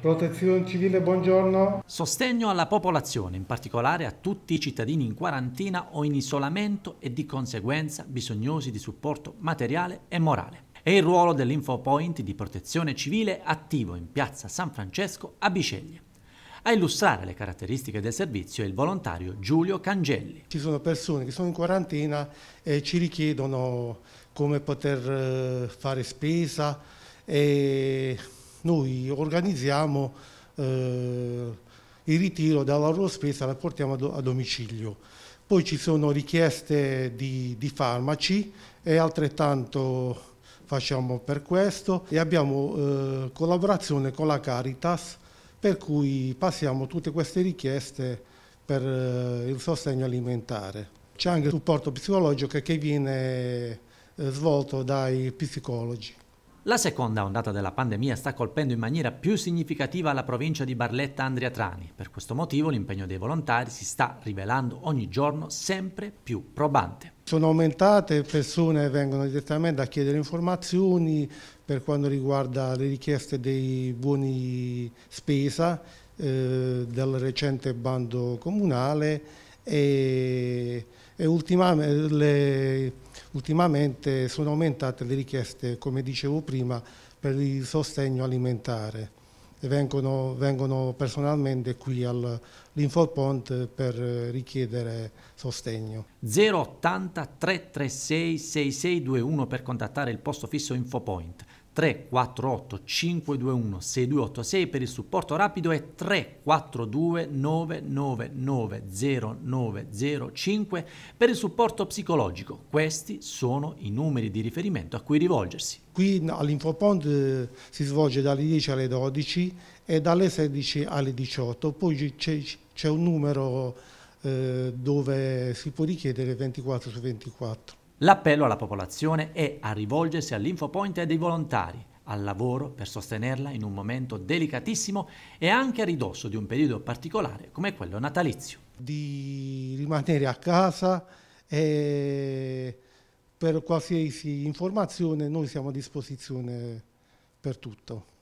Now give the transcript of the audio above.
Protezione civile, buongiorno. Sostegno alla popolazione, in particolare a tutti i cittadini in quarantena o in isolamento e di conseguenza bisognosi di supporto materiale e morale. È il ruolo dell'Infopoint di protezione civile attivo in piazza San Francesco a Biceglie. A illustrare le caratteristiche del servizio è il volontario Giulio Cangelli. Ci sono persone che sono in quarantena e ci richiedono come poter eh, fare spesa e noi organizziamo eh, il ritiro dalla loro spesa e la portiamo a, do, a, domicilio. Poi ci sono richieste di, di farmaci e altrettanto facciamo per questo e abbiamo eh, collaborazione con la Caritas per cui passiamo tutte queste richieste per eh, il sostegno alimentare. C'è anche il supporto psicologico che viene eh, svolto dai psicologi. La seconda ondata della pandemia sta colpendo in maniera più significativa la provincia di Barletta andria trani Per questo motivo l'impegno dei volontari si sta rivelando ogni giorno sempre più probante. Sono aumentate persone vengono direttamente a chiedere informazioni per quanto riguarda le richieste dei buoni spesa eh, del recente bando comunale e, e ultimamente, le, ultimamente sono aumentate le richieste, come dicevo prima, per il sostegno alimentare. Vengono, vengono, personalmente qui all'Inforpont per richiedere sostegno. 080 336 6621 per contattare il posto fisso Infopoint. 348 521 6286 per il supporto rapido e 342 999 0905 per il supporto psicologico. Questi sono i numeri di riferimento a cui rivolgersi. Qui all'Infopont eh, si svolge dalle 10 alle 12 e dalle 16 alle 18, poi c'è un numero eh, dove si può richiedere 24 su 24. L'appello alla popolazione è a rivolgersi all'infopoint e ai volontari, al lavoro per sostenerla in un momento delicatissimo e anche a ridosso di un periodo particolare come quello natalizio. Di rimanere a casa e eh, per qualsiasi informazione noi siamo a disposizione per tutto.